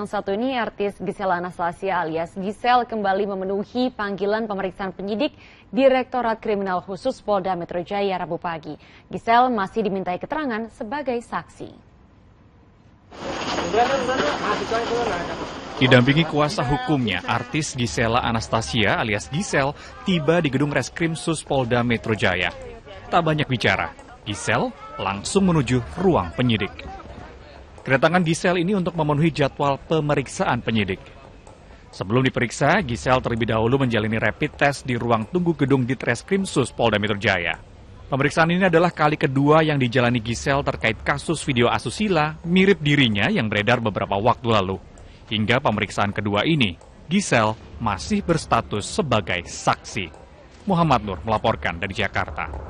Yang satu ini artis Gisela Anastasia alias Gisel kembali memenuhi panggilan pemeriksaan penyidik Direktorat Kriminal Khusus Polda Metro Jaya Rabu pagi. Gisel masih dimintai keterangan sebagai saksi. Didampingi kuasa hukumnya, artis Gisela Anastasia alias Gisel tiba di gedung Reskrim Sus Polda Metro Jaya. Tak banyak bicara, Gisel langsung menuju ruang penyidik. Kedatangan Gisel ini untuk memenuhi jadwal pemeriksaan penyidik. Sebelum diperiksa, Gisel terlebih dahulu menjalani rapid test di ruang tunggu gedung di Treskrimsus Polda Metro Jaya. Pemeriksaan ini adalah kali kedua yang dijalani Gisel terkait kasus video asusila mirip dirinya yang beredar beberapa waktu lalu. Hingga pemeriksaan kedua ini, Gisel masih berstatus sebagai saksi. Muhammad Nur melaporkan dari Jakarta.